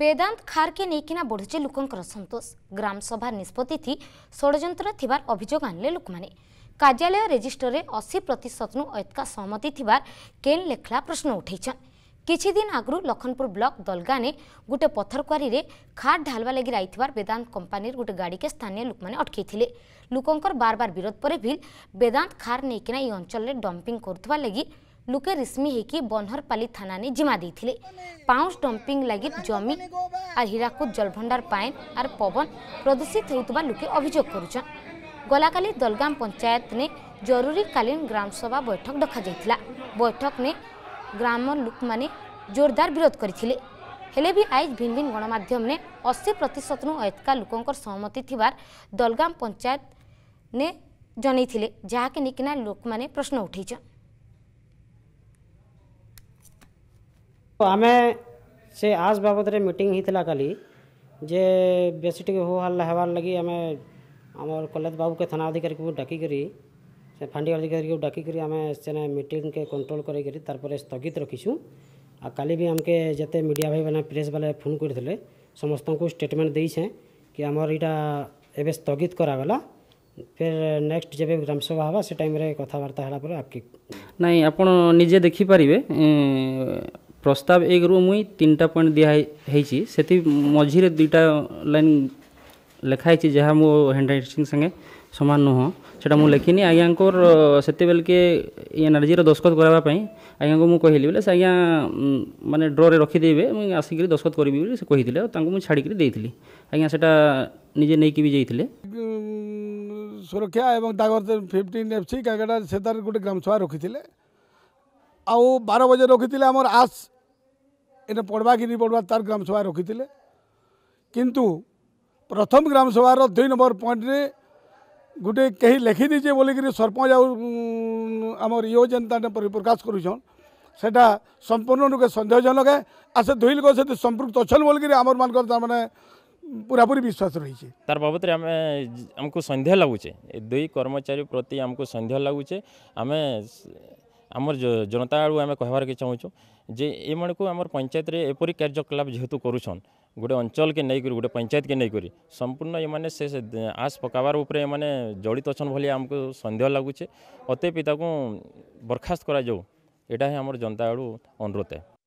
ବେଦାନ୍ତ ଖାର୍କେ ନେଇକିନା ବଢ଼ୁଛି ଲୋକଙ୍କର ସନ୍ତୋଷ ଗ୍ରାମସଭା ନିଷ୍ପତ୍ତିଥି ଷଡ଼ଯନ୍ତ୍ର ଥିବାର ଅଭିଯୋଗ ଆଣିଲେ ଲୋକମାନେ କାର୍ଯ୍ୟାଳୟ ରେଜିଷ୍ଟରରେ ଅଶୀ ପ୍ରତିଶତରୁ ଅଧିକା ସହମତି ଥିବାର କେନ୍ ଲେଖଲା ପ୍ରଶ୍ନ ଉଠାଇଛନ୍ କିଛି ଦିନ ଆଗରୁ ଲଖନପୁର ବ୍ଲକ ଦଲଗାନେ ଗୋଟେ ପଥରକ୍ୱାରୀରେ ଖାଟ୍ ଢାଲବା ଲାଗି ରାଇଥିବାର ବେଦାନ୍ତ କମ୍ପାନୀର ଗୋଟେ ଗାଡ଼ିକେ ସ୍ଥାନୀୟ ଲୋକମାନେ ଅଟକେଇଥିଲେ ଲୋକଙ୍କର ବାର ବାର ବିରୋଧ ପରେ ବି ବେଦାନ୍ତ ଖାର୍ ନେଇକିନା ଏହି ଅଞ୍ଚଳରେ ଡମ୍ପିଂ କରୁଥିବା ଲାଗି ଲୋକେ ରିସ୍ମି ହେଇକି ବନହରପାଲି ଥାନାନେ ଜିମା ଦେଇଥିଲେ ପାଉଁଶ ଡମ୍ପିଂ ଲାଗି ଜମି ଆର୍ ହୀରାକୁଦ ଜଳଭଣ୍ଡାର ପାଇନ୍ ଆର୍ ପବନ ପ୍ରଦୂଷିତ ହେଉଥିବା ଲୋକେ ଅଭିଯୋଗ କରୁଛନ୍ ଗଲାକାଲି ଦଲଗାମ ପଞ୍ଚାୟତନେ ଜରୁରୀକାଳୀନ ଗ୍ରାମସଭା ବୈଠକ ଡକାଯାଇଥିଲା ବୈଠକନେ ଗ୍ରାମ ଲୋକମାନେ ଜୋରଦାର ବିରୋଧ କରିଥିଲେ ହେଲେ ବି ଆଇଜ ଭିନ୍ନ ଭିନ୍ନ ଗଣମାଧ୍ୟମନେ ଅଶୀ ପ୍ରତିଶତରୁ ଅଧିକା ଲୋକଙ୍କର ସହମତି ଥିବାର ଦଲଗାମ ପଞ୍ଚାୟତନେ ଜଣାଇଥିଲେ ଯାହାକି ନେଇକିନା ଲୋକମାନେ ପ୍ରଶ୍ନ ଉଠାଇଛନ୍ ଆମେ ସେ ଆସ୍ ବାବଦରେ ମିଟିଂ ହେଇଥିଲା କାଲି ଯେ ବେଶୀ ଟିକେ ହୋ ହାଲ୍ଲା ହେବାର୍ ଲାଗି ଆମେ ଆମର କଲେଜ ବାବୁକେ ଥାନା ଅଧିକାରୀକୁ ଡାକିକରି ସେ ଫାଣ୍ଡି ଅଧିକାରୀକୁ ଡାକିକରି ଆମେ ସେନେ ମିଟିଂକେ କଣ୍ଟ୍ରୋଲ କରିକିରି ତାର୍ପରେ ସ୍ଥଗିତ ରଖିଛୁଁ ଆଉ କାଲି ବି ଆମକେ ଯେତେ ମିଡ଼ିଆ ଭାଇମାନେ ପ୍ରେସ୍ ବାଲେ ଫୋନ୍ କରିଥିଲେ ସମସ୍ତଙ୍କୁ ଷ୍ଟେଟମେଣ୍ଟ ଦେଇଛେଁ କି ଆମର ଇଟା ଏବେ ସ୍ଥଗିତ କରାଗଲା ଫେର୍ ନେକ୍ସଟ ଯେବେ ଗ୍ରାମସଭା ହେବା ସେ ଟାଇମ୍ରେ କଥାବାର୍ତ୍ତା ହେଲା ପରେ ଆଗ୍କେ ନାଇଁ ଆପଣ ନିଜେ ଦେଖିପାରିବେ প্রস্তাব এগ্রু মুই তিনটা পয়েন্ট দিয়া হয়েছি সেটি মঝিরে দুইটা লাইন লেখা হয়েছি যা মো হ্যান্ড রাইটিং সাথে সমান নুহ সেটা মু লেখিনি আজ্ঞাঙ্কর সেতবেলকে এনার্জির দস্কত করাবা পাই আজ্ঞাঙ্কু মু কহিলি বলে সে আজ্ঞা মানে ড্ররে রখিদেবে মু আসিকি দস্কত করিবি বলে সে কহিলে তাঙ্কু মু ছাড়িকি দেইଥିଲି আজ্ঞা সেটা নিজে নেইকি বি যাইଥିଲେ ସୁରକ୍ଷା ଏବଂ ତାଙ୍କର ଫିଫ୍ଟିନ୍ ଏଫ୍ ସି କାଲକାଟା ସେ ତାର ଗୋଟେ ଗ୍ରାମସଭା ରଖିଥିଲେ ଆଉ ବାର ବଜେ ରଖିଥିଲେ ଆମର ଆସ୍ ଏଇଟା ପଢ଼ବା କି ନି ପଢ଼ବା ତାର ଗ୍ରାମସଭା ରଖିଥିଲେ କିନ୍ତୁ ପ୍ରଥମ ଗ୍ରାମସଭାର ଦୁଇ ନମ୍ବର ପଏଣ୍ଟରେ ଗୋଟେ କେହି ଲେଖିଦେଇଛେ ବୋଲିକିରି ସରପଞ୍ଚ ଆଉ ଆମର ଇଏ ଯେନ୍ତା ପରିପ୍ରକାଶ କରୁଛନ୍ ସେଟା ସମ୍ପୂର୍ଣ୍ଣ ରୂପେ ସନ୍ଦେହଜନକ ଆଉ ସେ ଦୁଇ ଲୋକ ସେଠି ସମ୍ପୃକ୍ତ ଅଛନ୍ ବୋଲିକିରି ଆମର ମାନଙ୍କର ତାମାନେ पूरापूरी विश्वास रही है तार बाबद आम आमको सन्देह लगुचे दुई कर्मचारी प्रति आमको सन्देह लगुचे आम ଆମର ଜନତା ଆଡ଼ୁ ଆମେ କହିବାରକେ ଚାହୁଁଛୁ ଯେ ଏମାନଙ୍କୁ ଆମର ପଞ୍ଚାୟତରେ ଏପରି କାର୍ଯ୍ୟକଳାପ ଯେହେତୁ କରୁଛନ୍ ଗୋଟେ ଅଞ୍ଚଳକେ ନେଇକରି ଗୋଟେ ପଞ୍ଚାୟତକେ ନେଇକରି ସମ୍ପୂର୍ଣ୍ଣ ଏମାନେ ସେ ଆଶ ପକାବାର ଉପରେ ଏମାନେ ଜଡ଼ିତ ଅଛନ୍ ଭଳି ଆମକୁ ସନ୍ଦେହ ଲାଗୁଛେ ଅତେ ପିତାକୁ ବରଖାସ୍ତ କରାଯାଉ ଏଇଟା ହିଁ ଆମର ଜନତା ଆଡ଼ୁ ଅନୁରୋଧ